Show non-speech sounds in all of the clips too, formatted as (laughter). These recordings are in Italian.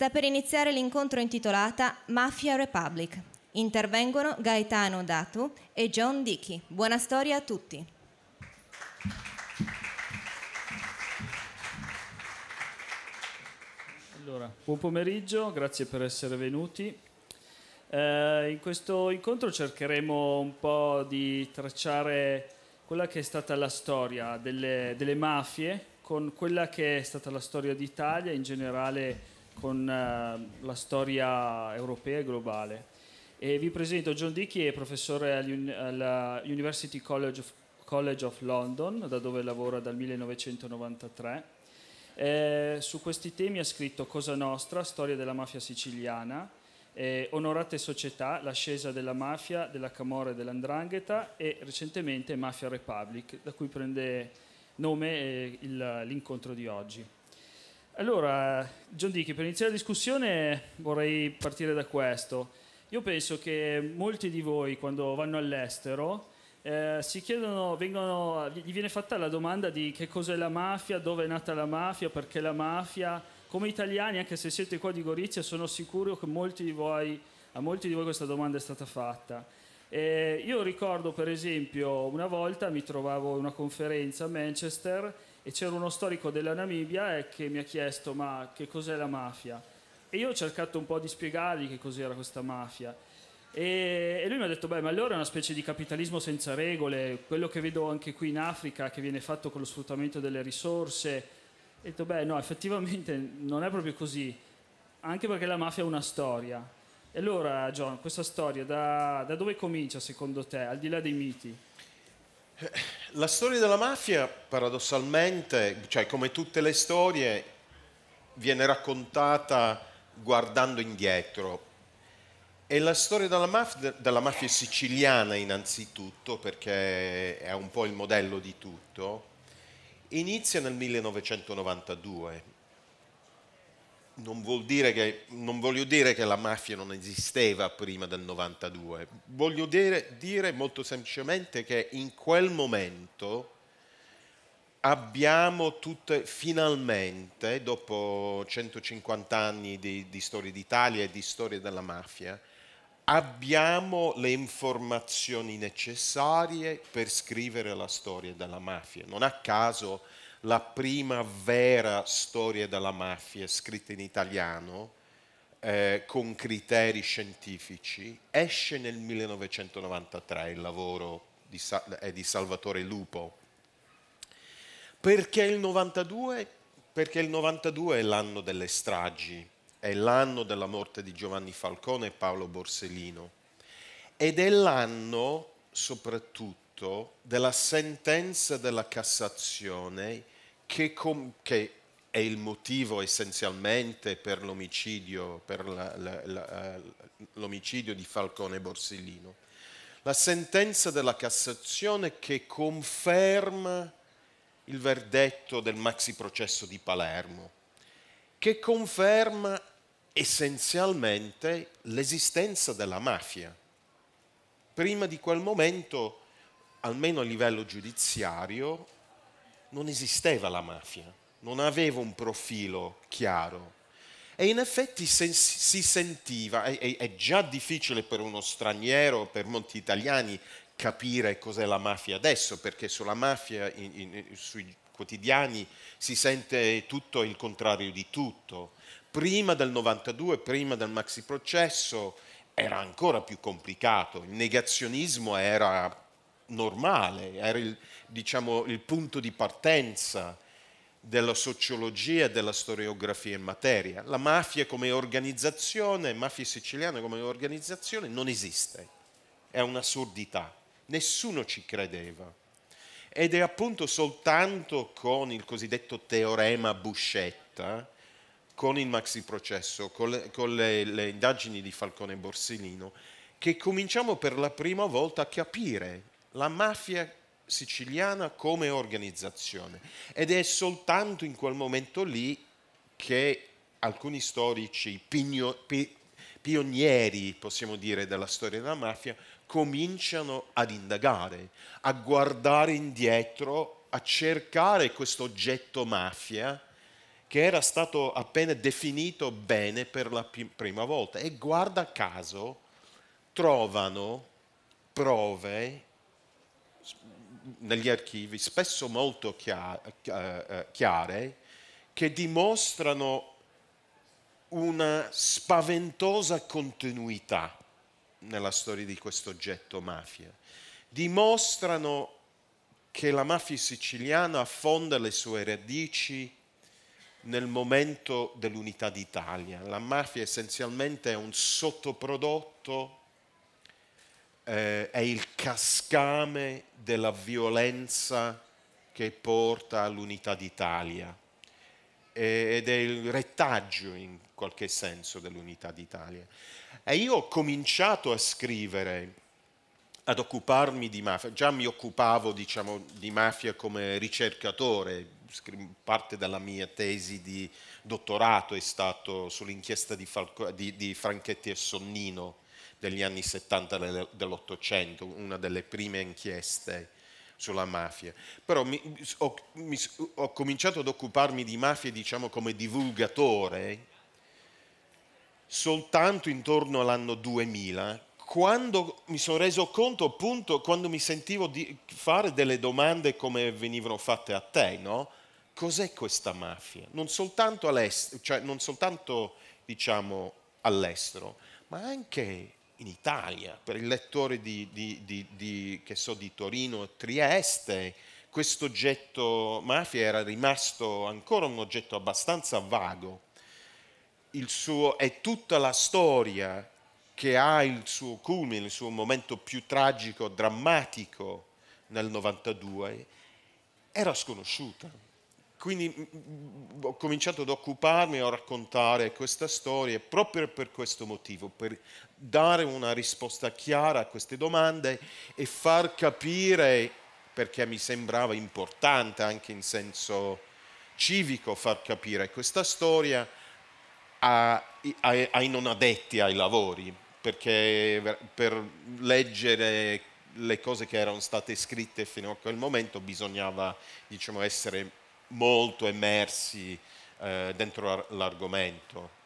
Sta per iniziare l'incontro intitolata Mafia Republic. Intervengono Gaetano Datu e John Dickey. Buona storia a tutti. Allora, buon pomeriggio, grazie per essere venuti. Eh, in questo incontro cercheremo un po' di tracciare quella che è stata la storia delle, delle mafie con quella che è stata la storia d'Italia in generale con eh, la storia europea e globale. E vi presento John Dickey, è professore all'University College of, College of London, da dove lavora dal 1993. Eh, su questi temi ha scritto Cosa Nostra, storia della mafia siciliana, eh, Onorate Società, l'ascesa della mafia, della Camorra e dell'Andrangheta e recentemente Mafia Republic, da cui prende nome eh, l'incontro di oggi. Allora, John Dickey, per iniziare la discussione vorrei partire da questo. Io penso che molti di voi quando vanno all'estero eh, si chiedono, vengono, gli viene fatta la domanda di che cos'è la mafia, dove è nata la mafia, perché la mafia, come italiani, anche se siete qua di Gorizia, sono sicuro che molti voi, a molti di voi questa domanda è stata fatta. Eh, io ricordo per esempio una volta mi trovavo in una conferenza a Manchester e c'era uno storico della Namibia eh, che mi ha chiesto ma che cos'è la mafia e io ho cercato un po' di spiegargli che cos'era questa mafia e, lui mi ha detto beh ma allora è una specie di capitalismo senza regole quello che vedo anche qui in Africa che viene fatto con lo sfruttamento delle risorse e ho detto beh no effettivamente non è proprio così anche perché la mafia è una storia e allora John questa storia da, da dove comincia secondo te al di là dei miti la storia della mafia, paradossalmente, cioè come tutte le storie, viene raccontata guardando indietro. E la storia della mafia, della mafia siciliana innanzitutto, perché è un po' il modello di tutto, inizia nel 1992 non, che, non, voglio dire che la mafia non esisteva prima del 92, voglio dire, dire molto semplicemente che in quel momento abbiamo tutte, finalmente, dopo 150 anni di, di storia d'Italia e di storia della mafia, abbiamo le informazioni necessarie per scrivere la storia della mafia. Non a caso la prima vera storia della mafia scritta in italiano eh, con criteri scientifici. Esce nel 1993 il lavoro di, è di Salvatore Lupo. Perché il 92? Perché il 92 è l'anno delle stragi, è l'anno della morte di Giovanni Falcone e Paolo Borsellino ed è l'anno soprattutto oggetto della sentenza della Cassazione che, che è il motivo essenzialmente per eh, l'omicidio, di Falcone Borsellino. La sentenza della Cassazione che conferma il verdetto del maxi processo di Palermo, che conferma essenzialmente l'esistenza della mafia. Prima di quel momento almeno a livello giudiziario, non esisteva la mafia, non aveva un profilo chiaro. E in effetti si sentiva, è, è già difficile per uno straniero, per molti italiani, capire cos'è la mafia adesso, perché sulla mafia, in, in, sui quotidiani, si sente tutto il contrario di tutto. Prima del 92, prima del maxi processo, era ancora più complicato, il negazionismo era normale, era il, diciamo, il punto di partenza della sociologia e della storiografia in materia. La mafia come organizzazione, mafia siciliana come organizzazione non esiste, è un'assurdità, nessuno ci credeva. Ed è appunto soltanto con il cosiddetto teorema Buscetta, con il maxi processo, con, le, con le, le indagini di Falcone e Borsellino, che cominciamo per la prima volta a capire la mafia siciliana come organizzazione ed è soltanto in quel momento lì che alcuni storici pigno, pi, pionieri, possiamo dire, della storia della mafia cominciano ad indagare, a guardare indietro, a cercare questo oggetto mafia che era stato appena definito bene per la prima volta e guarda caso trovano prove negli archivi, spesso molto eh, chiare, che dimostrano una spaventosa continuità nella storia di questo oggetto mafia. Dimostrano che la mafia siciliana affonda le sue radici nel momento dell'unità d'Italia. La mafia essenzialmente è un sottoprodotto eh, è il cascame della violenza che porta all'unità d'Italia ed è il retaggio in qualche senso dell'unità d'Italia. E io ho cominciato a scrivere, ad occuparmi di mafia, già mi occupavo diciamo, di mafia come ricercatore, parte della mia tesi di dottorato è stato sull'inchiesta di, Falco, di, di Franchetti e Sonnino, degli anni 70 dell'Ottocento, una delle prime inchieste sulla mafia. Però mi, ho, mi, ho, cominciato ad occuparmi di mafia, diciamo, come divulgatore soltanto intorno all'anno 2000, quando mi sono reso conto, appunto, quando mi sentivo di fare delle domande come venivano fatte a te, no? Cos'è questa mafia? Non soltanto all'estero, cioè non soltanto, diciamo, all'estero, ma anche in Italia, per il lettore di, di, di, so, di Torino e Trieste, questo oggetto mafia era rimasto ancora un oggetto abbastanza vago. Suo, è tutta la storia che ha il suo culmine, il suo momento più tragico, drammatico nel 92, era sconosciuta quindi mm, mm, ho cominciato ad occuparmi, a raccontare questa storia proprio per questo motivo, per dare una risposta chiara a queste domande e far capire, perché mi sembrava importante anche in senso civico, far capire questa storia ai, ai, ai non addetti ai lavori, perché per leggere le cose che erano state scritte fino a quel momento bisognava diciamo, essere molto immersi eh, dentro l'argomento.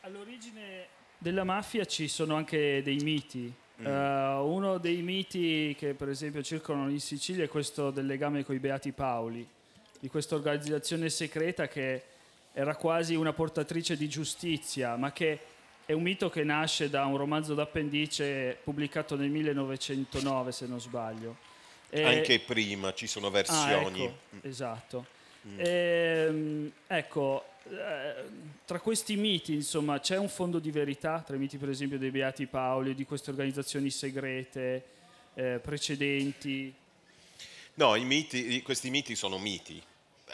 All'origine della mafia ci sono anche dei miti. Mm. Uh, uno dei miti che per esempio circolano in Sicilia è questo del legame con i Beati Paoli, di questa organizzazione segreta che era quasi una portatrice di giustizia, ma che è un mito che nasce da un romanzo d'appendice pubblicato nel 1909, se non sbaglio. Eh, Anche prima ci sono ah, versioni. Ah, ecco, mm. esatto. Mm. Ehm, ecco, eh, ecco, tra questi miti, insomma, c'è un fondo di verità tra i miti, per esempio, dei Beati Paoli, di queste organizzazioni segrete eh, precedenti? No, miti, questi miti sono miti,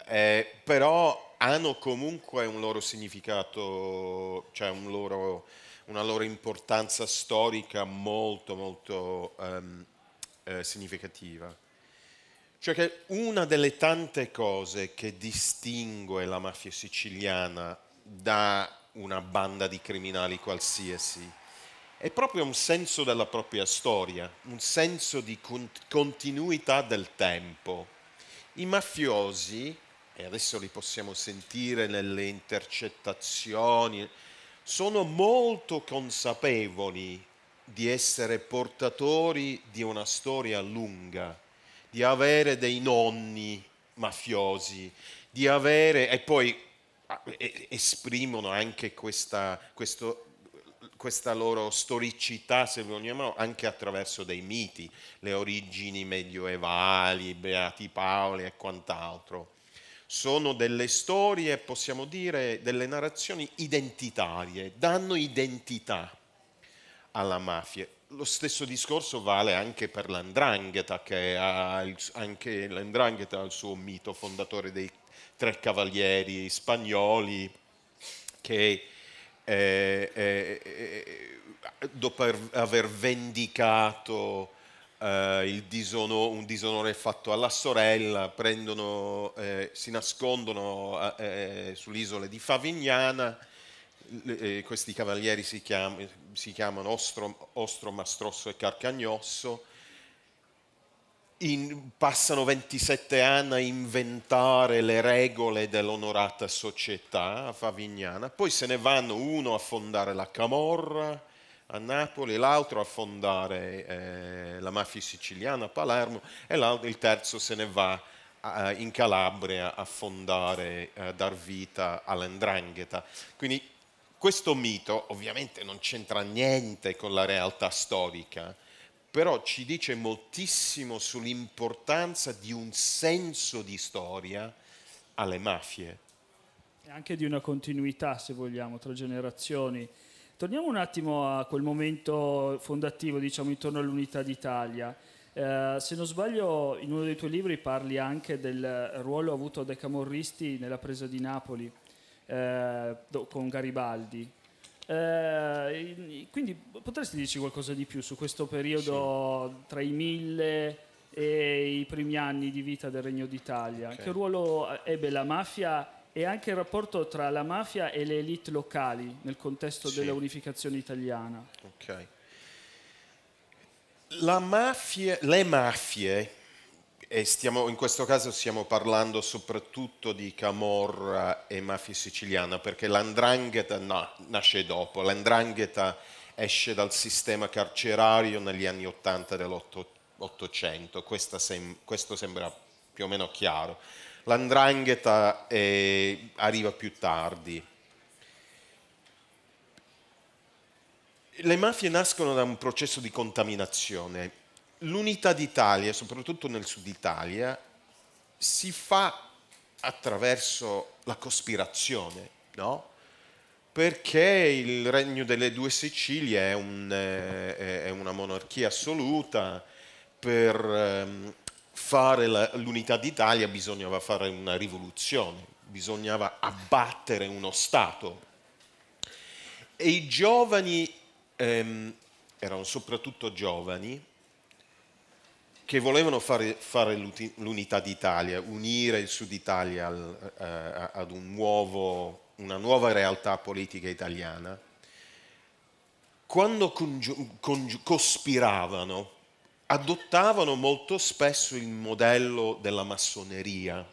eh, però hanno comunque un loro significato, cioè un loro, una loro importanza storica molto, molto um, eh, significativa. Cioè che una delle tante cose che distingue la mafia siciliana da una banda di criminali qualsiasi è proprio un senso della propria storia, un senso di continuità del tempo. I mafiosi, e adesso li possiamo sentire nelle intercettazioni, sono molto consapevoli di essere portatori di una storia lunga, di avere dei nonni mafiosi, di avere, e poi ah, esprimono anche questa, questo, questa loro storicità, se vogliamo, anche attraverso dei miti, le origini medioevali, Beati Paoli e quant'altro. Sono delle storie, possiamo dire, delle narrazioni identitarie, danno identità alla mafia. Lo stesso discorso vale anche per l'Andrangheta, che ha il, anche l'Andrangheta ha il suo mito fondatore dei tre cavalieri spagnoli che eh, eh, eh dopo aver vendicato eh, disono, un disonore fatto alla sorella, prendono, eh, si nascondono eh, sull'isola di Favignana eh, questi cavalieri si, chiam, si chiamano Ostro, Ostro, Mastrosso e Carcagnosso, in, passano 27 anni a inventare le regole dell'onorata società favignana, poi se ne vanno uno a fondare la Camorra a Napoli, l'altro a fondare eh, la mafia siciliana a Palermo e il terzo se ne va in Calabria a fondare, a eh, dar vita all'Andrangheta. Quindi questo mito ovviamente non c'entra niente con la realtà storica, però ci dice moltissimo sull'importanza di un senso di storia alle mafie. E anche di una continuità, se vogliamo, tra generazioni. Torniamo un attimo a quel momento fondativo, diciamo, intorno all'unità d'Italia. Eh, se non sbaglio, in uno dei tuoi libri parli anche del ruolo avuto dai camorristi nella presa di Napoli eh, con Garibaldi. Eh, quindi potresti dirci qualcosa di più su questo periodo sì. tra i mille e i primi anni di vita del Regno d'Italia? Okay. Che ruolo eh, ebbe la mafia e anche il rapporto tra la mafia e le elite locali nel contesto sì. della unificazione italiana? Ok. La mafia, le mafie e stiamo, in questo caso stiamo parlando soprattutto di camorra e mafia siciliana, perché l'andrangheta no, nasce dopo, l'andrangheta esce dal sistema carcerario negli anni 80 dell'Ottocento, sem questo sembra più o meno chiaro. L'andrangheta eh, arriva più tardi. Le mafie nascono da un processo di contaminazione l'unità d'Italia, soprattutto nel sud Italia, si fa attraverso la cospirazione, no? Perché il regno delle due Sicilie è, un, eh, è una monarchia assoluta, per ehm, fare l'unità d'Italia bisognava fare una rivoluzione, bisognava abbattere uno Stato. E i giovani, ehm, erano soprattutto giovani, che volevano fare, fare l'unità d'Italia, unire il Sud Italia al, eh, ad un nuovo, una nuova realtà politica italiana, quando cospiravano adottavano molto spesso il modello della massoneria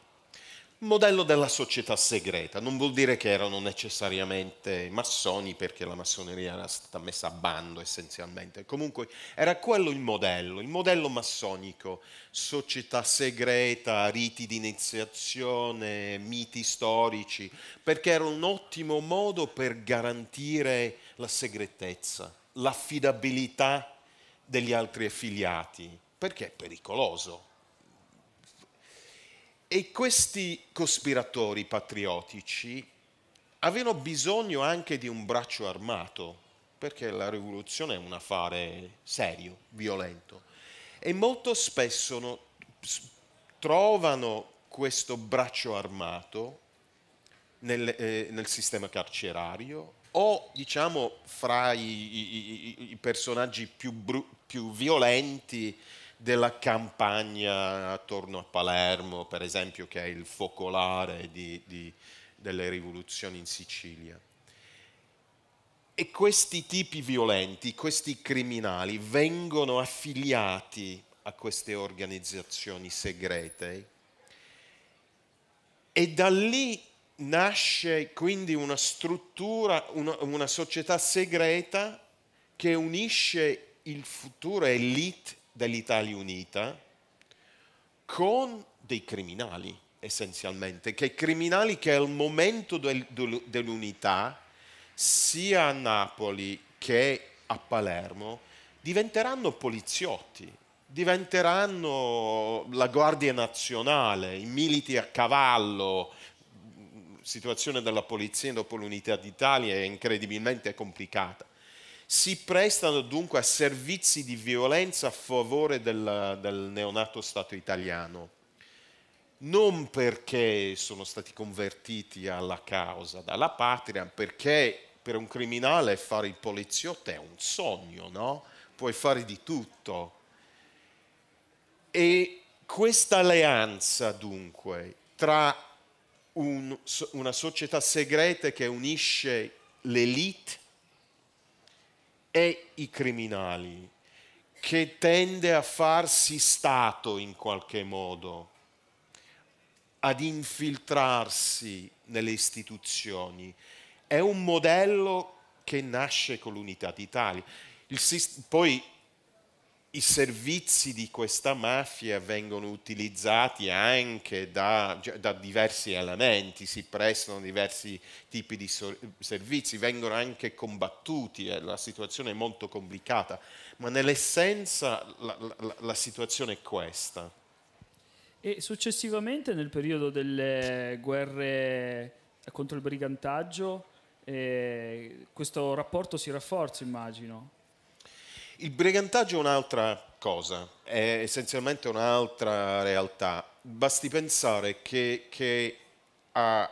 modello della società segreta, non vuol dire che erano necessariamente massoni perché la massoneria era stata messa a bando essenzialmente, comunque era quello il modello, il modello massonico, società segreta, riti di iniziazione, miti storici, perché era un ottimo modo per garantire la segretezza, l'affidabilità degli altri affiliati, perché è pericoloso e questi cospiratori patriottici avevano bisogno anche di un braccio armato, perché la rivoluzione è un affare serio, violento. E molto spesso no, trovano questo braccio armato nel, eh, nel, sistema carcerario o diciamo fra i, i, i personaggi più, bru- più violenti della campagna attorno a Palermo, per esempio, che è il focolare di, di, delle rivoluzioni in Sicilia. E questi tipi violenti, questi criminali, vengono affiliati a queste organizzazioni segrete e da lì nasce quindi una struttura, una, una società segreta che unisce il futuro elite dell'Italia Unita con dei criminali essenzialmente, che criminali che al momento del, dell'unità, sia a Napoli che a Palermo, diventeranno poliziotti, diventeranno la Guardia Nazionale, i militi a cavallo. situazione della polizia dopo l'unità d'Italia è incredibilmente complicata si prestano dunque a servizi di violenza a favore del, del neonato Stato italiano non perché sono stati convertiti alla causa dalla patria, perché per un criminale fare il poliziotto è un sogno, no? Puoi fare di tutto. E questa alleanza dunque tra un, una società segreta che unisce l'elite e i criminali, che tende a farsi Stato in qualche modo, ad infiltrarsi nelle istituzioni. È un modello che nasce con l'unità d'Italia. Il, poi i servizi di questa mafia vengono utilizzati anche da, cioè, da diversi elementi, si prestano diversi tipi di so- servizi, vengono anche combattuti, eh, la situazione è molto complicata, ma nell'essenza la, la, la situazione è questa. E successivamente nel periodo delle guerre contro il brigantaggio eh, questo rapporto si rafforza, immagino. Il brigantaggio è un'altra cosa, è essenzialmente un'altra realtà. Basti pensare che, che a,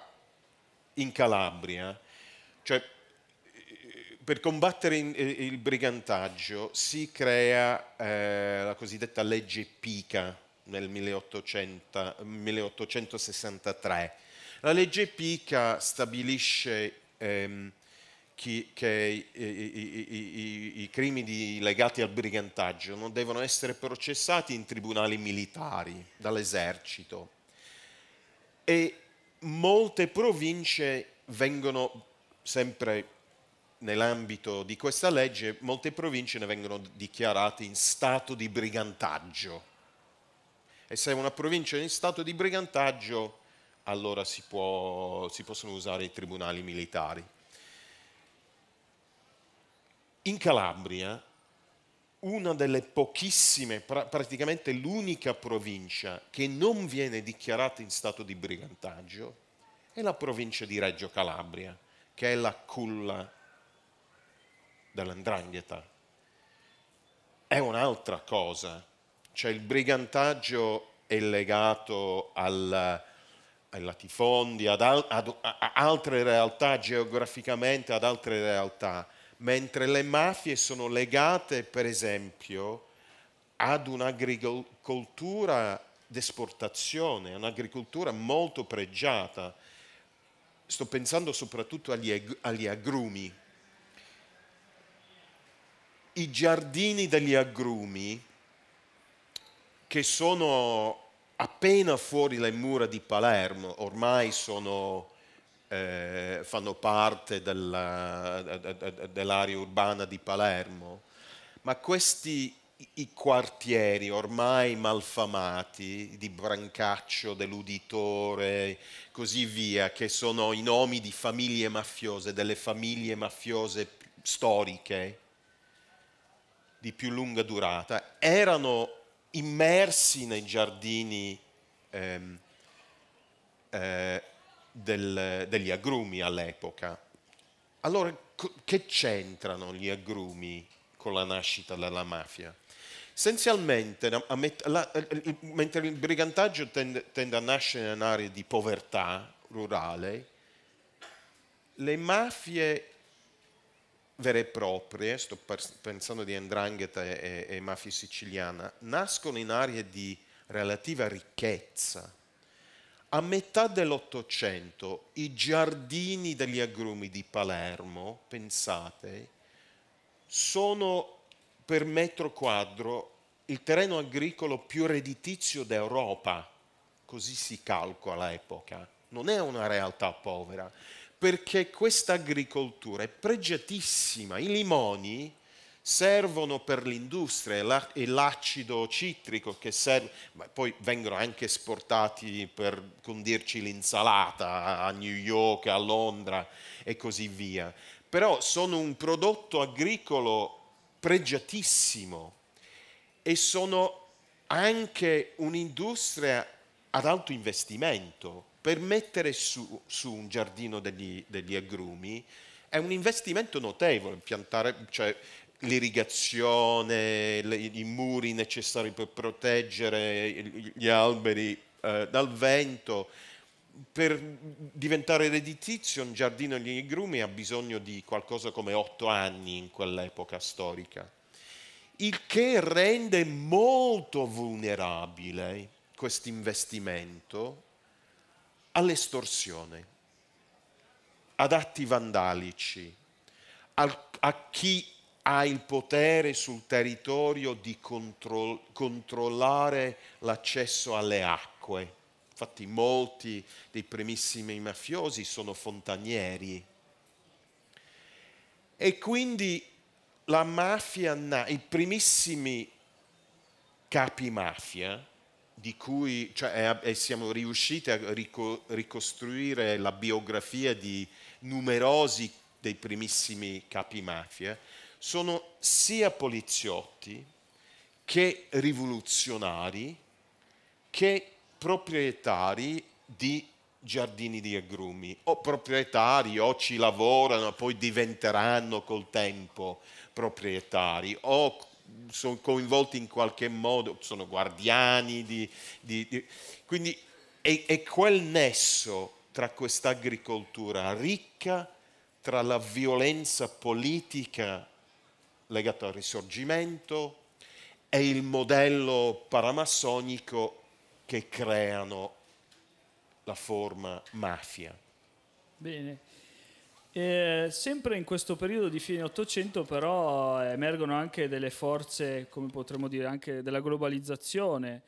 in Calabria, cioè per combattere in, eh, il brigantaggio si crea eh, la cosiddetta legge Pica nel 1800, 1863. La legge Pica stabilisce ehm, chi, che i, i, i, i crimini legati al brigantaggio non devono essere processati in tribunali militari dall'esercito e molte province vengono sempre nell'ambito di questa legge molte province ne vengono dichiarate in stato di brigantaggio e se una provincia è in stato di brigantaggio allora si, può, si possono usare i tribunali militari in Calabria, una delle pochissime, praticamente l'unica provincia che non viene dichiarata in stato di brigantaggio, è la provincia di Reggio Calabria, che è la culla dell'andrangheta. È un'altra cosa, cioè il brigantaggio è legato al, ai latifondi, ad, al, ad, ad altre realtà geograficamente, ad altre realtà mentre le mafie sono legate, per esempio, ad un'agricoltura d'esportazione, un'agricoltura molto pregiata. Sto pensando soprattutto agli, agli agrumi. I giardini degli agrumi, che sono appena fuori le mura di Palermo, ormai sono eh, fanno parte dell'area urbana di Palermo, ma questi i quartieri ormai malfamati di Brancaccio, dell'Uditore, così via, che sono i nomi di famiglie mafiose, delle famiglie mafiose storiche di più lunga durata, erano immersi nei giardini ehm, eh, del, degli agrumi all'epoca. Allora, che c'entrano gli agrumi con la nascita della mafia? Essenzialmente, la, mentre il brigantaggio tende, tende a nascere in aree di povertà rurale, le mafie vere e proprie, sto pensando di Andrangheta e, e, e mafia siciliana, nascono in aree di relativa ricchezza a metà dell'Ottocento i giardini degli agrumi di Palermo, pensate, sono per metro quadro il terreno agricolo più redditizio d'Europa, così si calcola all'epoca. Non è una realtà povera, perché questa agricoltura è pregiatissima. I limoni, servono per l'industria e l'acido citrico che serve, ma poi vengono anche esportati per condirci l'insalata a New York, a Londra e così via. Però sono un prodotto agricolo pregiatissimo e sono anche un'industria ad alto investimento. Per mettere su, su un giardino degli, degli agrumi è un investimento notevole, piantare, cioè, l'irrigazione, le, i muri necessari per proteggere gli alberi eh, dal vento. Per diventare redditizio un giardino degli agrumi ha bisogno di qualcosa come otto anni in quell'epoca storica, il che rende molto vulnerabile questo investimento all'estorsione, ad atti vandalici, a chi ha il potere sul territorio di control- controllare l'accesso alle acque. Infatti molti dei primissimi mafiosi sono fontanieri. E quindi la mafia, i primissimi capi mafia, di cui cioè, eh, siamo riusciti a ricostruire la biografia di numerosi dei primissimi capi mafia, sono sia poliziotti che rivoluzionari che proprietari di giardini di agrumi, o proprietari, o ci lavorano, poi diventeranno col tempo proprietari, o sono coinvolti in qualche modo, sono guardiani di... di, di. Quindi è, è quel nesso tra questa agricoltura ricca, tra la violenza politica legato al risorgimento e il modello paramassonico che creano la forma mafia. Bene. Eh, sempre in questo periodo di fine Ottocento però emergono anche delle forze, come potremmo dire, anche della globalizzazione,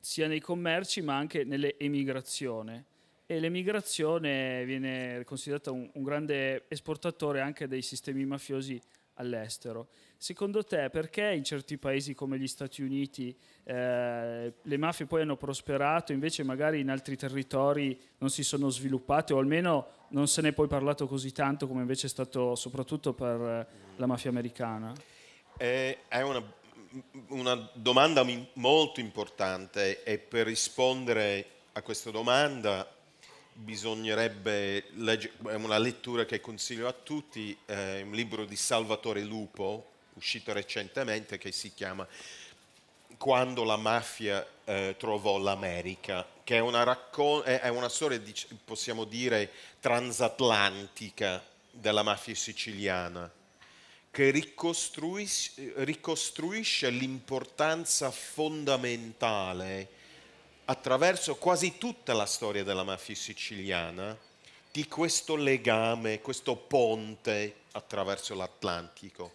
sia nei commerci ma anche nell'emigrazione. E l'emigrazione viene considerata un, un grande esportatore anche dei sistemi mafiosi all'estero. Secondo te perché in certi paesi come gli Stati Uniti eh, le mafie poi hanno prosperato, invece magari in altri territori non si sono sviluppate o almeno non se ne è poi parlato così tanto come invece è stato soprattutto per eh, la mafia americana? Eh, è una, una domanda molto importante e per rispondere a questa domanda bisognerebbe leggere, è una lettura che consiglio a tutti, è un libro di Salvatore Lupo, uscito recentemente, che si chiama Quando la mafia eh, trovò l'America, che è una, raccon- è una storia, possiamo dire, transatlantica della mafia siciliana, che ricostruis- ricostruisce l'importanza fondamentale attraverso quasi tutta la storia della mafia siciliana di questo legame, questo ponte attraverso l'Atlantico,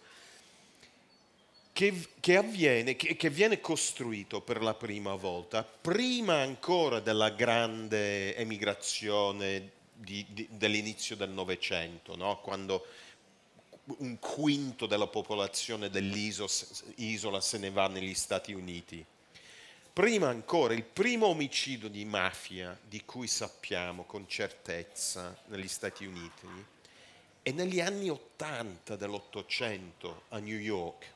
che, che, avviene, che, che viene costruito per la prima volta, prima ancora della grande emigrazione di, di, dell'inizio del Novecento, no? quando un quinto della popolazione dell'isola se ne va negli Stati Uniti prima ancora, il primo omicidio di mafia di cui sappiamo con certezza negli Stati Uniti è negli anni 80 dell'Ottocento a New York.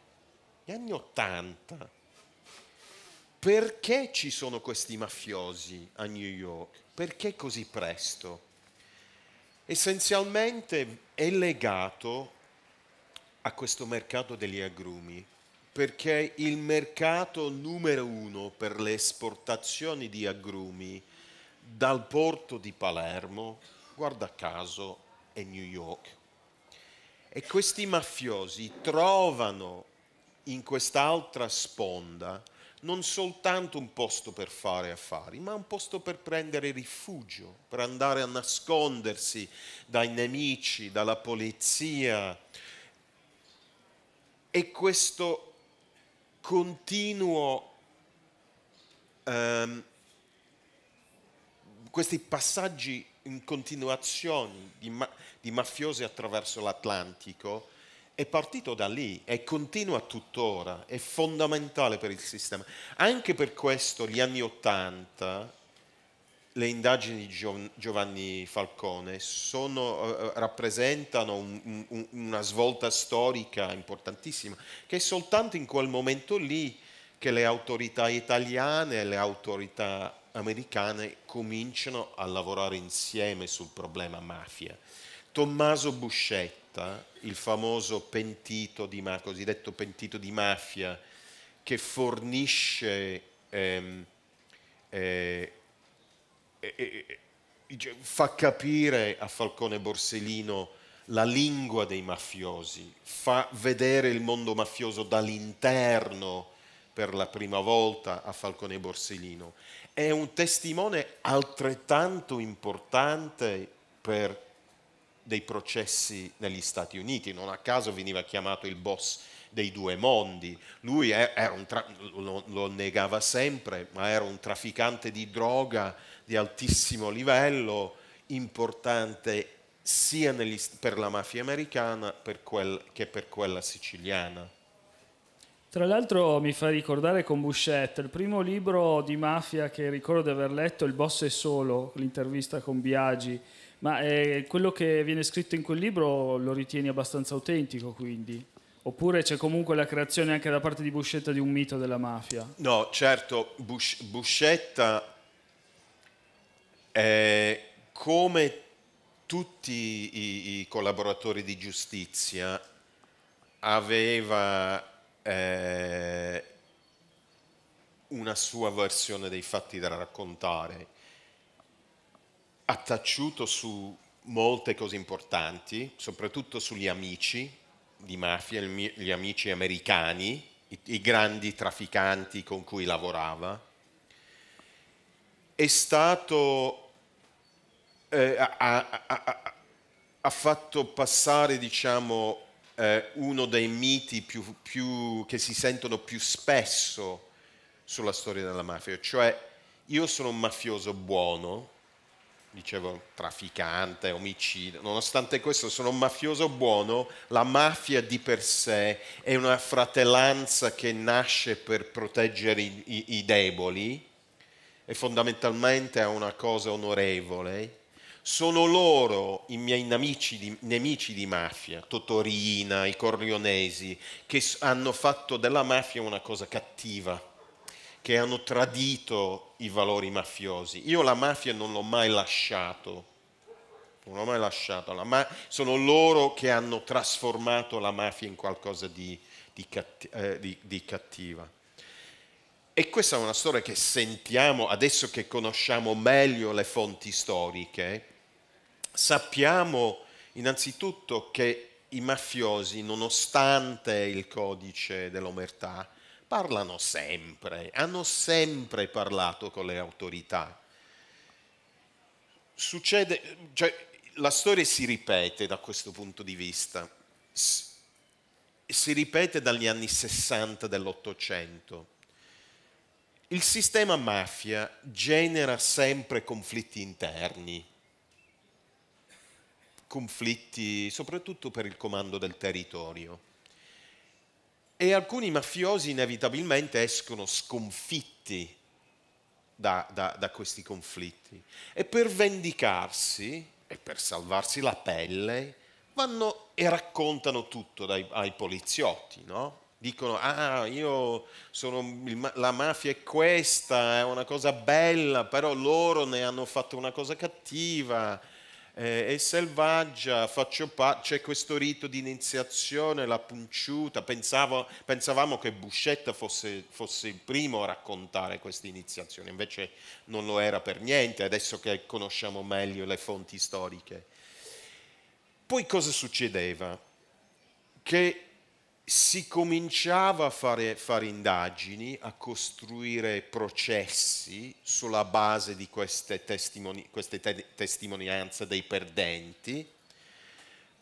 Gli anni 80. Perché ci sono questi mafiosi a New York? Perché così presto? Essenzialmente è legato a questo mercato degli agrumi perché il mercato numero uno per le esportazioni di agrumi dal porto di Palermo, guarda caso, è New York. E questi mafiosi trovano in quest'altra sponda non soltanto un posto per fare affari, ma un posto per prendere rifugio, per andare a nascondersi dai nemici, dalla polizia. E questo continuo ehm, questi passaggi in continuazione di, ma- di mafiosi attraverso l'Atlantico è partito da lì e continua tuttora, è fondamentale per il sistema. Anche per questo gli anni Ottanta le indagini di Giovanni Falcone sono, eh, eh, rappresentano un, un, una svolta storica importantissima, che è soltanto in quel momento lì che le autorità italiane e le autorità americane cominciano a lavorare insieme sul problema mafia. Tommaso Buscetta, il famoso pentito di, cosiddetto pentito di mafia, che fornisce ehm, eh, e, e, fa capire a Falcone Borsellino la lingua dei mafiosi, fa vedere il mondo mafioso dall'interno per la prima volta a Falcone Borsellino. È un testimone altrettanto importante per dei processi negli Stati Uniti, non a caso veniva chiamato il boss dei due mondi. Lui tra- lo, lo negava sempre, ma era un trafficante di droga di altissimo livello, importante sia negli, per la mafia americana per quel, che per quella siciliana. Tra l'altro mi fa ricordare con Buscetta, il primo libro di mafia che ricordo di aver letto, Il boss è solo, l'intervista con Biagi, ma eh, quello che viene scritto in quel libro lo ritieni abbastanza autentico quindi? Oppure c'è comunque la creazione anche da parte di Buscetta di un mito della mafia? No, certo, Bus Buscetta è come tutti i, i collaboratori di giustizia aveva eh, una sua versione dei fatti da raccontare, ha tacciuto su molte cose importanti, soprattutto sugli amici, di mafia, gli amici americani, i, i grandi trafficanti con cui lavorava, è stato, eh, ha, ha, ha, fatto passare, diciamo, eh, uno dei miti più, più, che si sentono più spesso sulla storia della mafia, cioè io sono un mafioso buono, dicevo, trafficante, omicida, nonostante questo sono un mafioso buono, la mafia di per sé è una fratellanza che nasce per proteggere i, i, i deboli, e fondamentalmente è una cosa onorevole, sono loro i miei nemici di, nemici di, mafia, Totorina, i corrionesi, che hanno fatto della mafia una cosa cattiva che hanno tradito i valori mafiosi. Io la mafia non l'ho mai lasciato, non l'ho mai lasciato, ma- sono loro che hanno trasformato la mafia in qualcosa di, di, catt- eh, di, di cattiva. E questa è una storia che sentiamo adesso che conosciamo meglio le fonti storiche. Sappiamo innanzitutto che i mafiosi, nonostante il codice dell'omertà, parlano sempre, hanno sempre parlato con le autorità. Succede, cioè, la storia si ripete da questo punto di vista, si ripete dagli anni 60 dell'Ottocento. Il sistema mafia genera sempre conflitti interni, conflitti soprattutto per il comando del territorio e alcuni mafiosi inevitabilmente escono sconfitti da, da, da, questi conflitti e per vendicarsi e per salvarsi la pelle vanno e raccontano tutto dai, ai poliziotti, no? Dicono, ah, io sono, la mafia è questa, è una cosa bella, però loro ne hanno fatto una cosa cattiva, eh, è selvaggia, pa- c'è questo rito di iniziazione, la punciuta, Pensavo, pensavamo che Buscetta fosse, fosse il primo a raccontare questa iniziazione, invece non lo era per niente, adesso che conosciamo meglio le fonti storiche. Poi cosa succedeva? Che si cominciava a fare, fare, indagini, a costruire processi sulla base di queste, testimoni, queste te, testimonianze dei perdenti,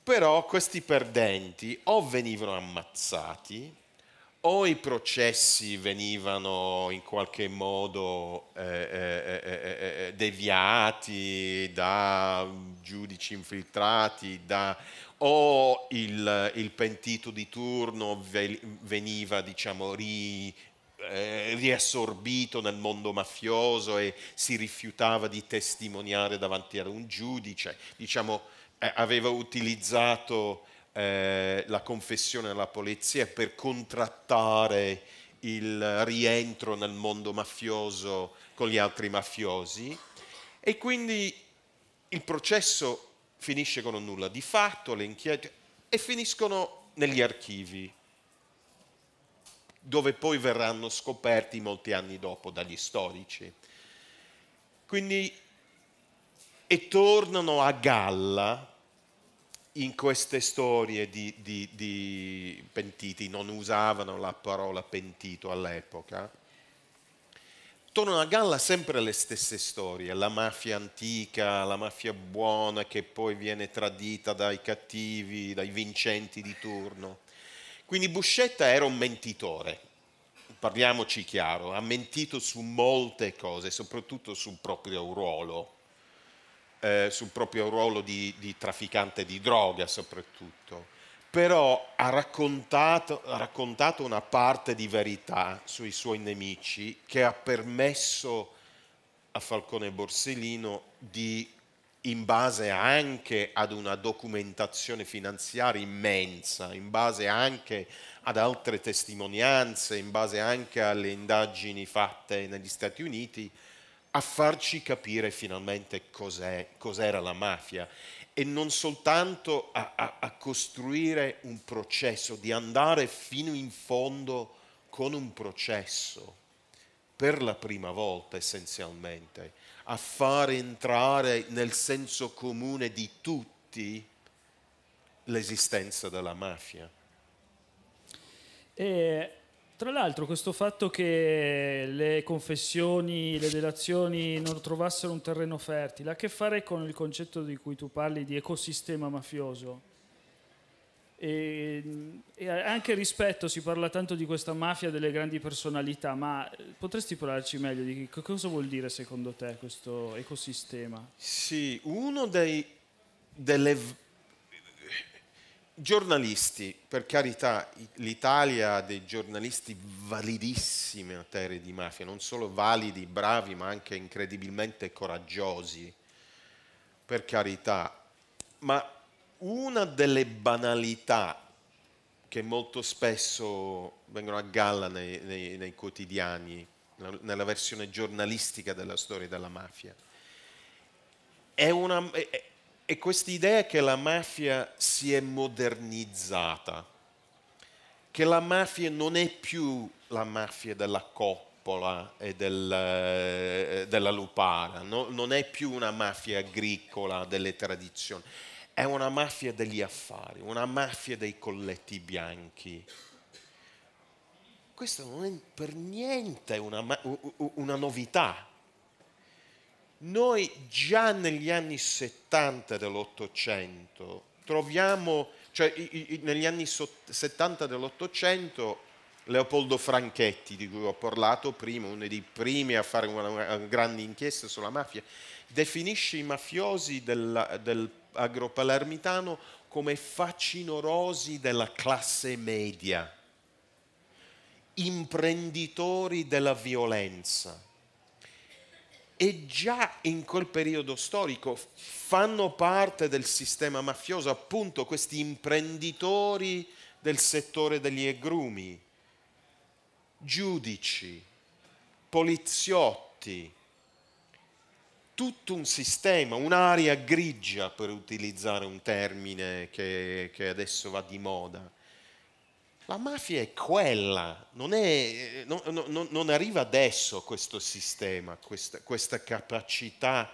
però questi perdenti o venivano ammazzati o i processi venivano in qualche modo eh eh, eh, eh, eh, deviati da giudici infiltrati, da, o il, il, pentito di turno veniva diciamo, ri, eh, riassorbito nel mondo mafioso e si rifiutava di testimoniare davanti a un giudice, diciamo, aveva utilizzato eh, la confessione alla polizia per contrattare il rientro nel mondo mafioso con gli altri mafiosi e quindi il processo finisce con un nulla di fatto, le inchieste e finiscono negli archivi dove poi verranno scoperti molti anni dopo dagli storici. Quindi e tornano a galla in queste storie di, di, di, pentiti, non usavano la parola pentito all'epoca, tornano a galla sempre le stesse storie, la mafia antica, la mafia buona che poi viene tradita dai cattivi, dai vincenti di turno. Quindi Buscetta era un mentitore, parliamoci chiaro, ha mentito su molte cose, soprattutto sul proprio ruolo eh, sul proprio ruolo di, di, trafficante di droga soprattutto, però ha raccontato, ha raccontato una parte di verità sui suoi nemici che ha permesso a Falcone Borsellino di in base anche ad una documentazione finanziaria immensa, in base anche ad altre testimonianze, in base anche alle indagini fatte negli Stati Uniti, a farci capire finalmente cos'era la mafia e non soltanto a, a, a, costruire un processo, di andare fino in fondo con un processo, per la prima volta essenzialmente, a far entrare nel senso comune di tutti l'esistenza della mafia. E eh, tra l'altro questo fatto che le confessioni, le delazioni non trovassero un terreno fertile, ha a che fare con il concetto di cui tu parli di ecosistema mafioso? E, e anche rispetto, si parla tanto di questa mafia delle grandi personalità, ma potresti parlarci meglio di che cosa vuol dire secondo te questo ecosistema? Sì, uno dei, delle Giornalisti, per carità, l'Italia ha dei giornalisti validissimi a materia di mafia, non solo validi, bravi, ma anche incredibilmente coraggiosi, per carità. Ma una delle banalità che molto spesso vengono a galla nei, nei, nei quotidiani, nella versione giornalistica della storia della mafia, è una... È, e quest'idea che la mafia si è modernizzata, che la mafia non è più la mafia della coppola e del, eh, della lupara, no? non è più una mafia agricola delle tradizioni, è una mafia degli affari, una mafia dei colletti bianchi. Questa non è per niente una, una novità, noi già negli anni 70 dell'Ottocento troviamo, cioè i, i, negli anni 70 dell'Ottocento Leopoldo Franchetti, di cui ho parlato prima, uno dei primi a fare una, una grande inchiesta sulla mafia, definisce i mafiosi dell'agropalermitano del come facinorosi della classe media, imprenditori della violenza e già in quel periodo storico fanno parte del sistema mafioso appunto questi imprenditori del settore degli agrumi, giudici, poliziotti, tutto un sistema, un'area grigia per utilizzare un termine che, che adesso va di moda. La mafia è quella, non, è, non, non, non arriva adesso questo sistema, questa, questa, capacità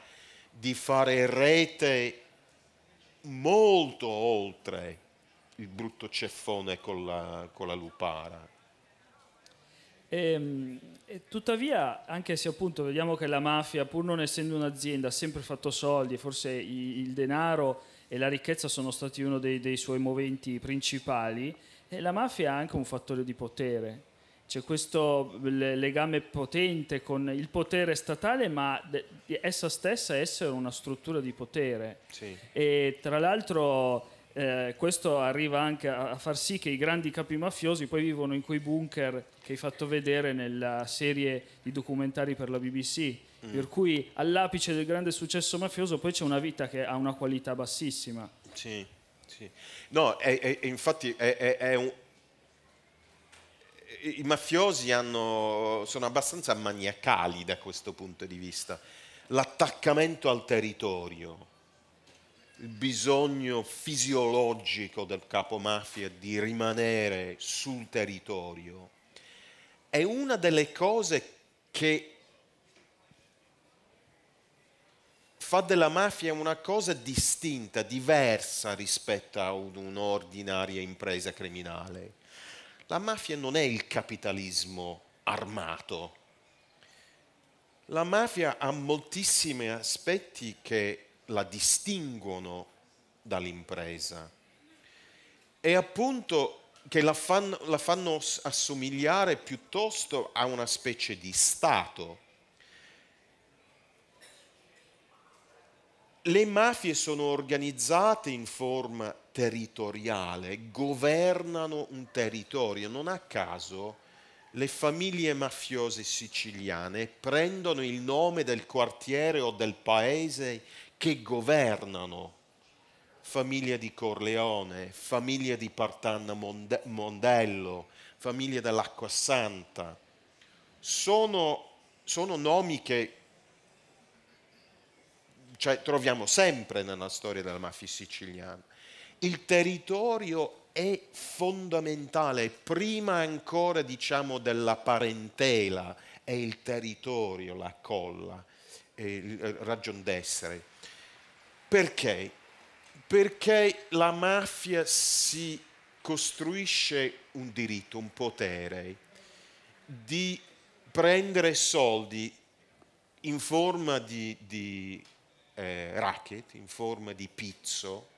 di fare rete molto oltre il brutto ceffone con la, con la lupara. E, ehm, e tuttavia, anche se appunto vediamo che la mafia, pur non essendo un'azienda, ha sempre fatto soldi, forse il, il denaro e la ricchezza sono stati uno dei, dei suoi moventi principali, e la mafia è anche un fattore di potere, c'è questo legame potente con il potere statale, ma essa stessa essere una struttura di potere. Sì. E tra l'altro eh, questo arriva anche a far sì che i grandi capi mafiosi poi vivono in quei bunker che hai fatto vedere nella serie di documentari per la BBC. Mm. Per cui all'apice del grande successo mafioso poi c'è una vita che ha una qualità bassissima. Sì. Sì. No, è, è, infatti è, è un, i mafiosi hanno, sono abbastanza maniacali da questo punto di vista. L'attaccamento al territorio, il bisogno fisiologico del capo mafia di rimanere sul territorio, è una delle cose che fa della mafia una cosa distinta, diversa rispetto a un'ordinaria impresa criminale. La mafia non è il capitalismo armato. La mafia ha moltissimi aspetti che la distinguono dall'impresa e appunto che la fanno, la fanno assomigliare piuttosto a una specie di Stato le mafie sono organizzate in forma territoriale, governano un territorio. Non a caso le famiglie mafiose siciliane prendono il nome del quartiere o del paese che governano. Famiglia di Corleone, famiglia di Partanna Mondello, famiglia dell'Acqua Santa. Sono, sono nomi che cioè, troviamo sempre nella storia della mafia siciliana. Il territorio è fondamentale, prima ancora diciamo, della parentela, è il territorio, la colla, eh, ragion d'essere. Perché? Perché la mafia si costruisce un diritto, un potere di prendere soldi in forma di, di eh, racket in forma di pizzo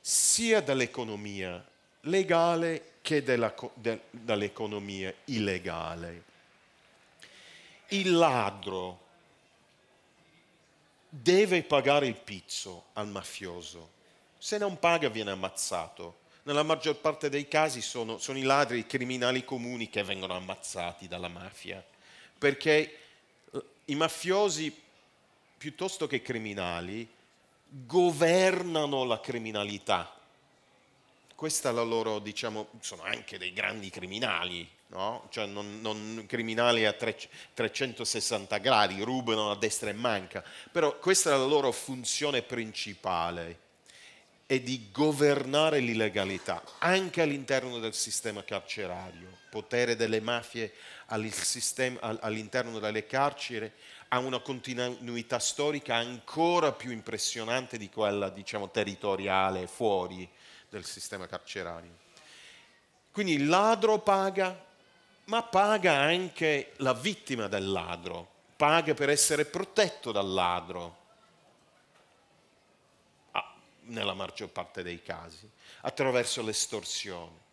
sia dall'economia legale che della, de, dall'economia illegale. Il ladro deve pagare il pizzo al mafioso, se non paga viene ammazzato. Nella maggior parte dei casi sono, sono i ladri, i criminali comuni che vengono ammazzati dalla mafia, perché i mafiosi piuttosto che criminali, governano la criminalità. Questa è la loro, diciamo, sono anche dei grandi criminali, no? Cioè non, non criminali a 360 gradi, rubano a destra e manca, però questa è la loro funzione principale, è di governare l'illegalità, anche all'interno del sistema carcerario, potere delle mafie all'interno delle carceri, ha una continuità storica ancora più impressionante di quella diciamo, territoriale fuori del sistema carcerario. Quindi il ladro paga, ma paga anche la vittima del ladro, paga per essere protetto dal ladro, ah, nella maggior parte dei casi, attraverso l'estorsione.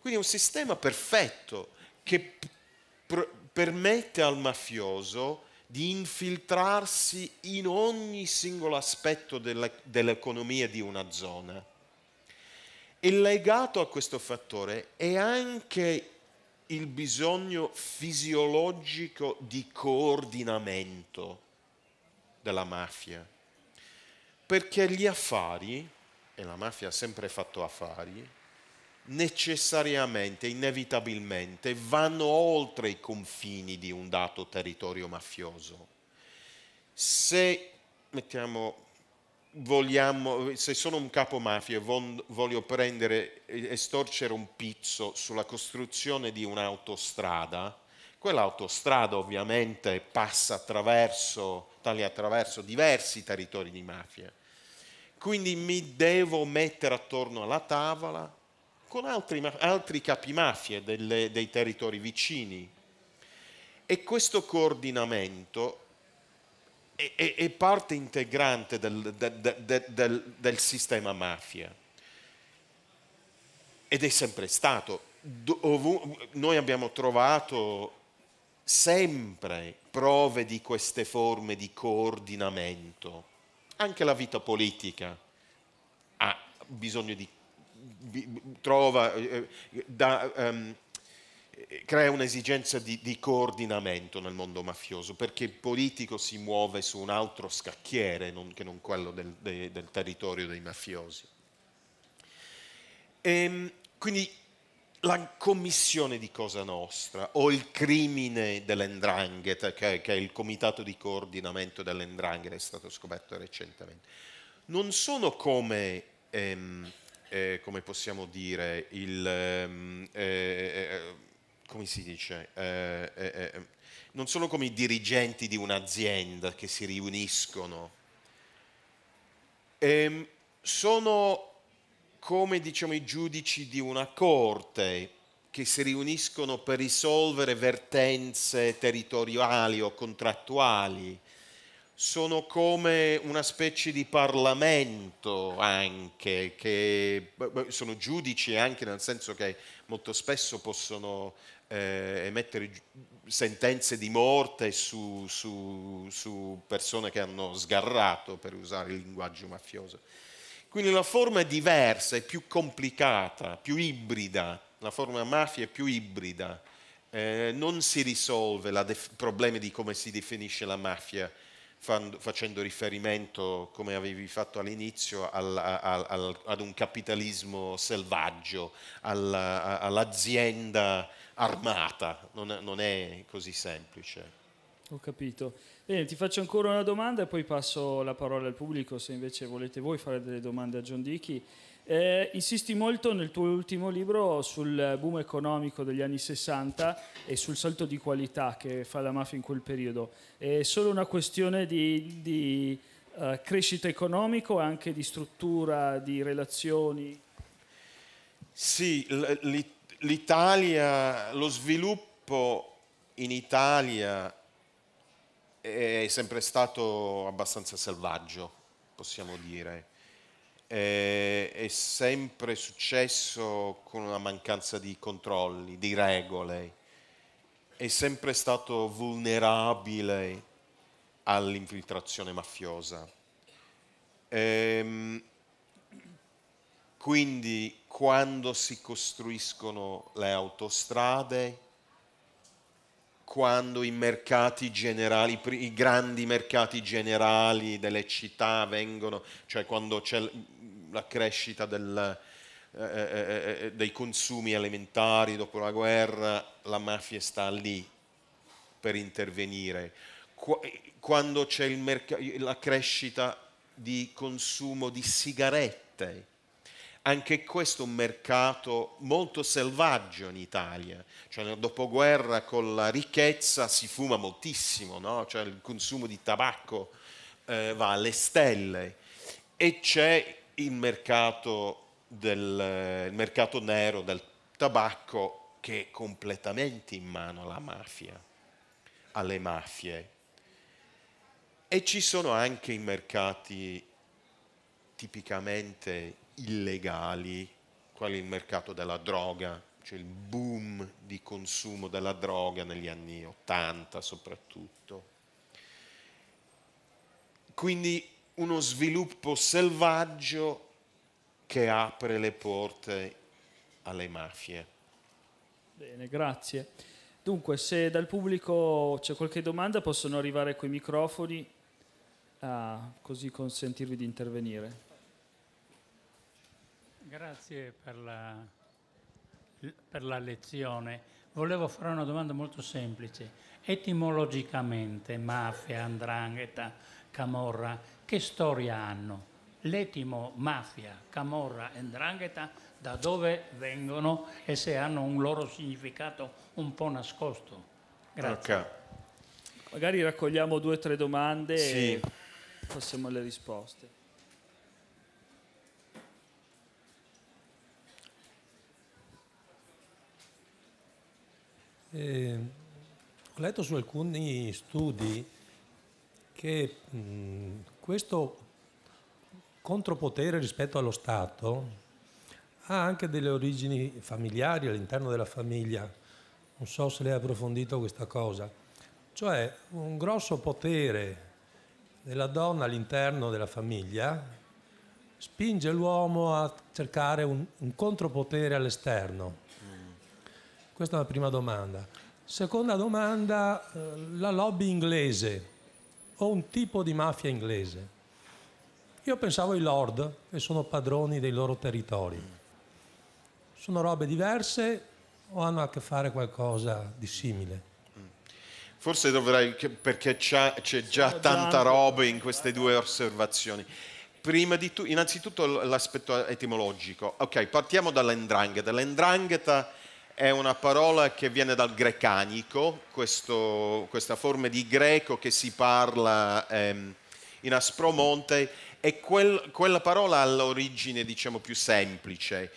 Quindi è un sistema perfetto che pr- permette al mafioso di infiltrarsi in ogni singolo aspetto dell'economia di una zona. E legato a questo fattore è anche il bisogno fisiologico di coordinamento della mafia, perché gli affari, e la mafia ha sempre fatto affari, necessariamente, inevitabilmente, vanno oltre i confini di un dato territorio mafioso. Se, mettiamo, vogliamo, se sono un capo mafia e voglio prendere, e storcere un pizzo sulla costruzione di un'autostrada, quell'autostrada ovviamente passa attraverso, taglia attraverso diversi territori di mafia. Quindi mi devo mettere attorno alla tavola con altri, altri capi mafie delle, dei territori vicini. E questo coordinamento è, è, è parte integrante del, del, del, del, sistema mafia ed è sempre stato. Dov- noi abbiamo trovato sempre prove di queste forme di coordinamento. Anche la vita politica ha bisogno di trova, eh, eh, da, ehm, crea un'esigenza di, di, coordinamento nel mondo mafioso, perché il politico si muove su un altro scacchiere non, che non quello del, de, del territorio dei mafiosi. E, ehm, quindi la commissione di Cosa Nostra o il crimine dell'Endrangheta, che, che, è il comitato di coordinamento dell'Endrangheta, è stato scoperto recentemente, non sono come... Ehm, eh, come possiamo dire, il, ehm, eh, eh, eh, come si dice, eh, non sono come i dirigenti di un'azienda che si riuniscono, ehm, sono come diciamo i giudici di una corte che si riuniscono per risolvere vertenze territoriali o contrattuali sono come una specie di Parlamento anche, che sono giudici anche nel senso che molto spesso possono eh, emettere sentenze di morte su, su, su persone che hanno sgarrato, per usare il linguaggio mafioso. Quindi la forma è diversa, è più complicata, più ibrida, la forma mafia è più ibrida, eh, non si risolve il problema di come si definisce la mafia facendo riferimento, come avevi fatto all'inizio, al, al, al, ad un capitalismo selvaggio, all'azienda armata. Non, non, è così semplice. Ho capito. Bene, ti faccio ancora una domanda e poi passo la parola al pubblico se invece volete voi fare delle domande a John Dickey. Eh, insisti molto nel tuo ultimo libro sul boom economico degli anni 60 e sul salto di qualità che fa la mafia in quel periodo. È solo una questione di, di uh, crescita economica o anche di struttura, di relazioni? Sì, l'Italia, lo sviluppo in Italia è sempre stato abbastanza selvaggio, possiamo dire eh, è sempre successo con una mancanza di controlli, di regole, è sempre stato vulnerabile all'infiltrazione mafiosa. Ehm, quindi quando si costruiscono le autostrade, quando i mercati generali, i grandi mercati generali delle città vengono, cioè quando c'è la crescita del, eh eh, eh, eh, dei consumi alimentari dopo la guerra, la mafia sta lì per intervenire. Eh, quando c'è la crescita di consumo di sigarette, anche questo è un mercato molto selvaggio in Italia, cioè nel dopoguerra con la ricchezza si fuma moltissimo, no? cioè il consumo di tabacco eh, va alle stelle e c'è il mercato, del, il mercato nero del tabacco che è completamente in mano alla mafia, alle mafie. E ci sono anche i mercati tipicamente illegali, quali il mercato della droga, cioè il boom di consumo della droga negli anni 80 soprattutto. Quindi uno sviluppo selvaggio che apre le porte alle mafie. Bene, grazie. Dunque, se dal pubblico c'è qualche domanda, possono arrivare coi microfoni a ah, così consentirvi di intervenire. Grazie per la, per la lezione. Volevo fare una domanda molto semplice. Etimologicamente, mafia, andrangheta, camorra, che storia hanno? L'etimo mafia, camorra e ndrangheta da dove vengono e se hanno un loro significato un po' nascosto. Grazie. Okay. Magari raccogliamo due o tre domande sì. e passiamo alle risposte. Eh, ho letto su alcuni studi che mh, questo contropotere rispetto allo Stato ha anche delle origini familiari all'interno della famiglia. Non so se lei ha approfondito questa cosa. Cioè un grosso potere della donna all'interno della famiglia spinge l'uomo a cercare un, un contropotere all'esterno. Questa è la prima domanda. Seconda domanda, eh, la lobby inglese o un tipo di mafia inglese. Io pensavo ai lord, che sono padroni dei loro territori. Sono robe diverse o hanno a che fare qualcosa di simile? Forse dovrei, perché c'è, c'è già tanta roba in queste due osservazioni. Prima di tutto, innanzitutto l'aspetto etimologico. Ok, partiamo dall'endrangheta. L'endrangheta è una parola che viene dal grecanico, questo, questa forma di greco che si parla ehm, in Aspromonte, e quel, quella parola ha l'origine diciamo, più semplice.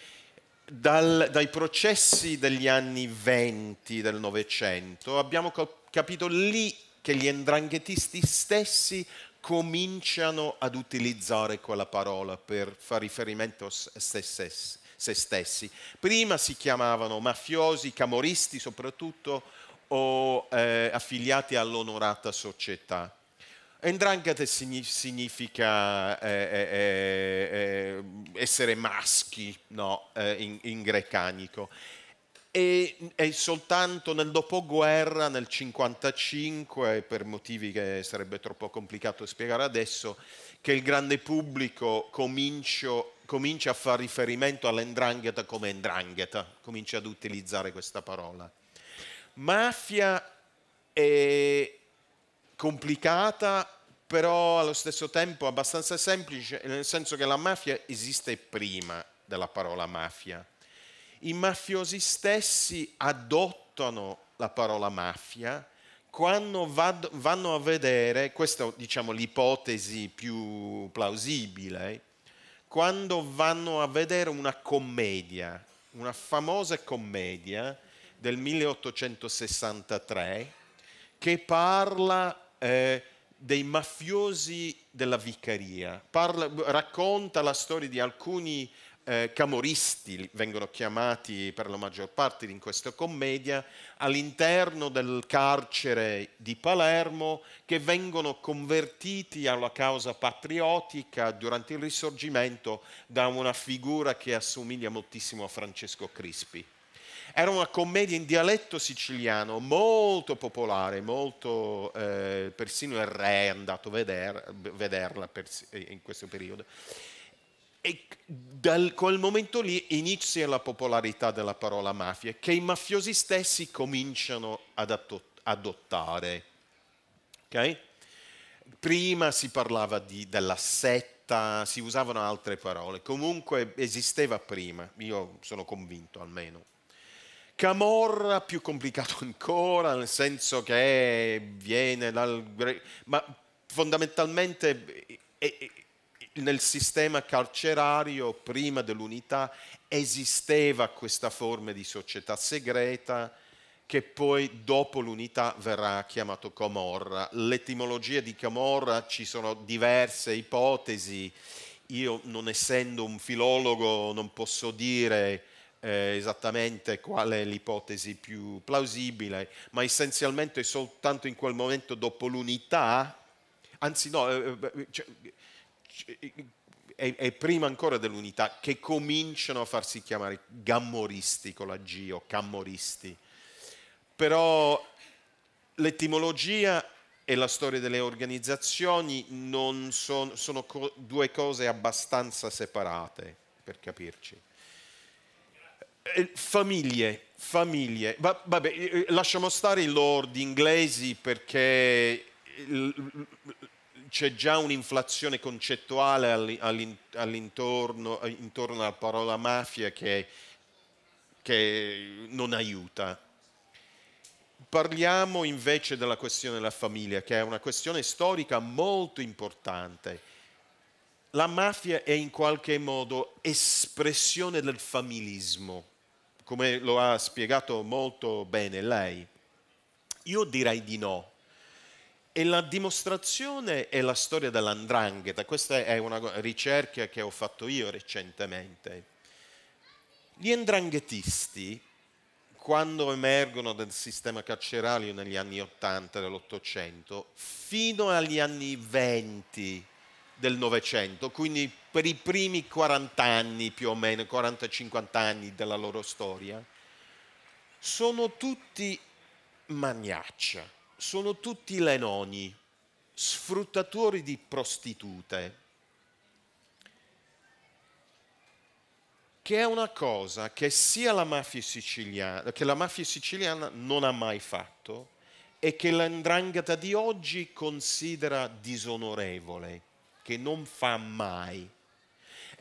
Dal, dai processi degli anni 20 del Novecento abbiamo capito lì che gli endranghetisti stessi cominciano ad utilizzare quella parola per fare riferimento a se stessi se stessi. Prima si chiamavano mafiosi, camoristi soprattutto, o eh, affiliati all'onorata società. Endrangheta significa eh eh, eh, eh, essere maschi no? Eh, in, in grecanico e, e, soltanto nel dopoguerra, nel 1955, per motivi che sarebbe troppo complicato spiegare adesso, che il grande pubblico cominciò comincia a fare riferimento all'endrangheta come endrangheta, comincia ad utilizzare questa parola. Mafia è complicata, però allo stesso tempo abbastanza semplice, nel senso che la mafia esiste prima della parola mafia. I mafiosi stessi adottano la parola mafia quando vanno a vedere, questa è diciamo, l'ipotesi più plausibile, quando vanno a vedere una commedia, una famosa commedia del 1863 che parla eh, dei mafiosi della vicaria, parla, racconta la storia di alcuni eh, camoristi, vengono chiamati per la maggior parte in questa commedia, all'interno del carcere di Palermo che vengono convertiti alla causa patriottica durante il risorgimento da una figura che assomiglia moltissimo a Francesco Crispi. Era una commedia in dialetto siciliano molto popolare, molto, eh, persino il re è andato a veder, vederla per, eh, in questo periodo. E dal, quel momento lì inizia la popolarità della parola mafia, che i mafiosi stessi cominciano ad adottare. Okay? Prima si parlava di, della setta, si usavano altre parole, comunque esisteva prima, io sono convinto almeno. Camorra più complicato (laughs) ancora, nel senso che viene dal... ma fondamentalmente eh, eh, nel sistema carcerario prima dell'unità esisteva questa forma di società segreta che poi dopo l'unità verrà chiamato Camorra. L'etimologia di Camorra ci sono diverse ipotesi, io non essendo un filologo non posso dire eh, esattamente qual è l'ipotesi più plausibile, ma essenzialmente soltanto in quel momento dopo l'unità, anzi no, eh, eh cioè, cioè, è, è, prima ancora dell'unità, che cominciano a farsi chiamare gammoristi con la G o cammoristi. Però l'etimologia e la storia delle organizzazioni son, sono co- due cose abbastanza separate, per capirci. Eh, famiglie, famiglie, Va, vabbè, eh, eh, lasciamo stare i lord inglesi perché c'è già un'inflazione concettuale all'intorno, eh, intorno alla parola mafia che, che non aiuta. Parliamo invece della questione della famiglia, che è una questione storica molto importante. La mafia è in qualche modo espressione del familismo, come lo ha spiegato molto bene lei. Io direi di no, e la dimostrazione è la storia dell'andrangheta, questa è una ricerca che ho fatto io recentemente. Gli endranghetisti, quando emergono dal sistema carcerario negli anni 80 dell'Ottocento, fino agli anni 20 del Novecento, quindi per i primi 40 anni più o meno, 40-50 anni della loro storia, sono tutti magnaccia sono tutti lenoni, sfruttatori di prostitute, che è una cosa che sia la mafia siciliana, che la mafia siciliana non ha mai fatto e che l'andrangheta di oggi considera disonorevole, che non fa mai.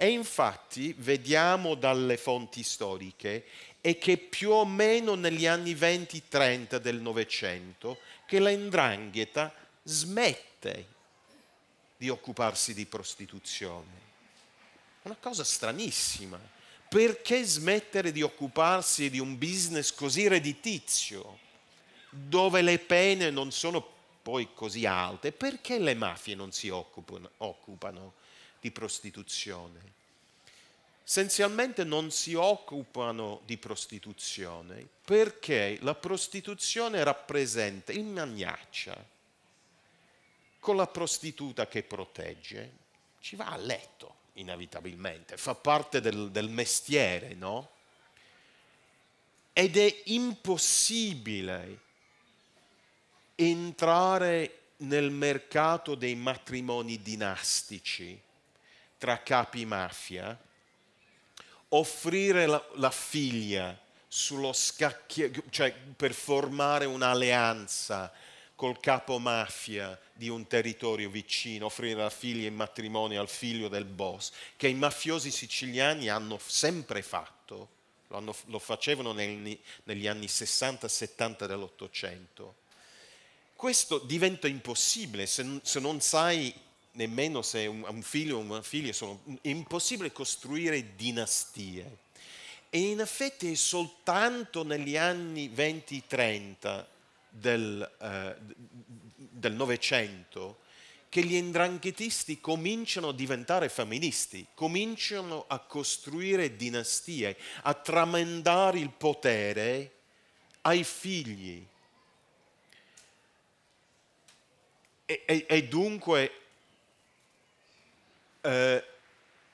E infatti vediamo dalle fonti storiche è che più o meno negli anni 20-30 del Novecento che la indrangheta smette di occuparsi di prostituzione. Una cosa stranissima. Perché smettere di occuparsi di un business così redditizio, dove le pene non sono poi così alte? Perché le mafie non si occupano, occupano di prostituzione? essenzialmente non si occupano di prostituzione perché la prostituzione rappresenta il magnaccia con la prostituta che protegge ci va a letto inevitabilmente fa parte del, del mestiere no ed è impossibile entrare nel mercato dei matrimoni dinastici tra capi mafia offrire la, la figlia sullo scacchiere, cioè per formare un'alleanza col capo mafia di un territorio vicino, offrire la figlia in matrimonio al figlio del boss, che i mafiosi siciliani hanno sempre fatto, lo, hanno, lo facevano nel, negli anni 60 70 dell'Ottocento. Questo diventa impossibile se, se non sai nemmeno se un, un figlio o una figlia, sono, è impossibile costruire dinastie. E in effetti è soltanto negli anni 20-30 del, eh, Novecento che gli endranghetisti cominciano a diventare femministi, cominciano a costruire dinastie, a tramandare il potere ai figli. E, e, e dunque eh,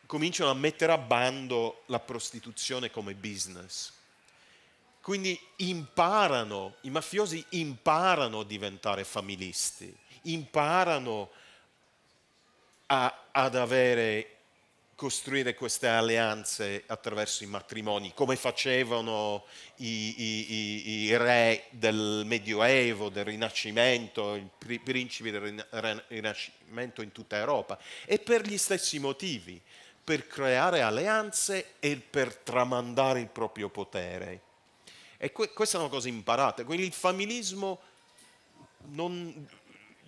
cominciano a mettere a bando la prostituzione come business. Quindi imparano, i mafiosi imparano a diventare familisti, imparano a, ad avere costruire queste alleanze attraverso i matrimoni, come facevano i, i, i, i re del Medioevo, del Rinascimento, i principi del Rinascimento in tutta Europa, e per gli stessi motivi, per creare alleanze e per tramandare il proprio potere. E que questa è una cosa imparata, quindi il familismo non,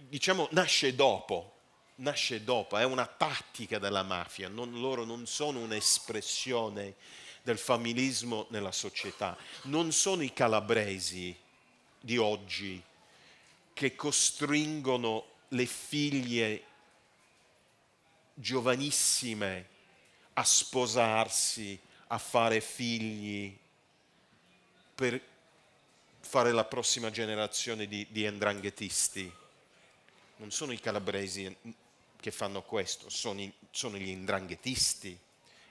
diciamo, nasce dopo nasce dopo, è una tattica della mafia, non, loro non sono un'espressione del familismo nella società, non sono i calabresi di oggi che costringono le figlie giovanissime a sposarsi, a fare figli per fare la prossima generazione di, di non sono i calabresi che fanno questo, sono, i, sono gli indranghetisti,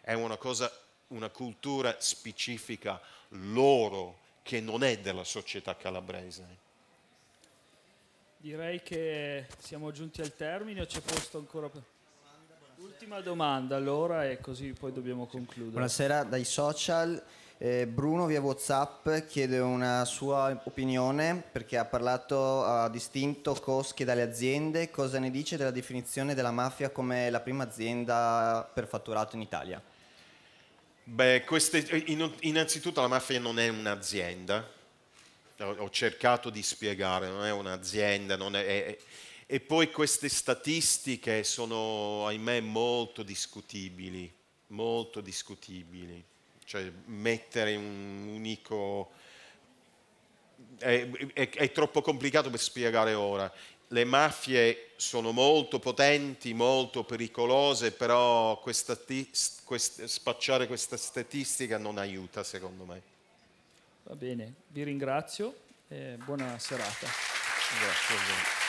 è una, cosa, una cultura specifica loro che non è della società calabrese. Direi che siamo giunti al termine o c'è posto ancora per... Ultima domanda allora e così poi dobbiamo concludere. Buonasera dai social. Eh, Bruno via Whatsapp chiede una sua opinione perché ha parlato a distinto cosche dalle aziende. Cosa ne dice della definizione della mafia come la prima azienda per fatturato in Italia? Beh, queste, innanzitutto la mafia non è un'azienda, ho cercato di spiegare, non è un'azienda, non è, è, e poi queste statistiche sono, ahimè, molto discutibili, molto discutibili cioè mettere un unico... È, è, è troppo complicato per spiegare ora. Le mafie sono molto potenti, molto pericolose, però questa, questa, spacciare questa statistica non aiuta, secondo me. Va bene, vi ringrazio e buona serata. Grazie.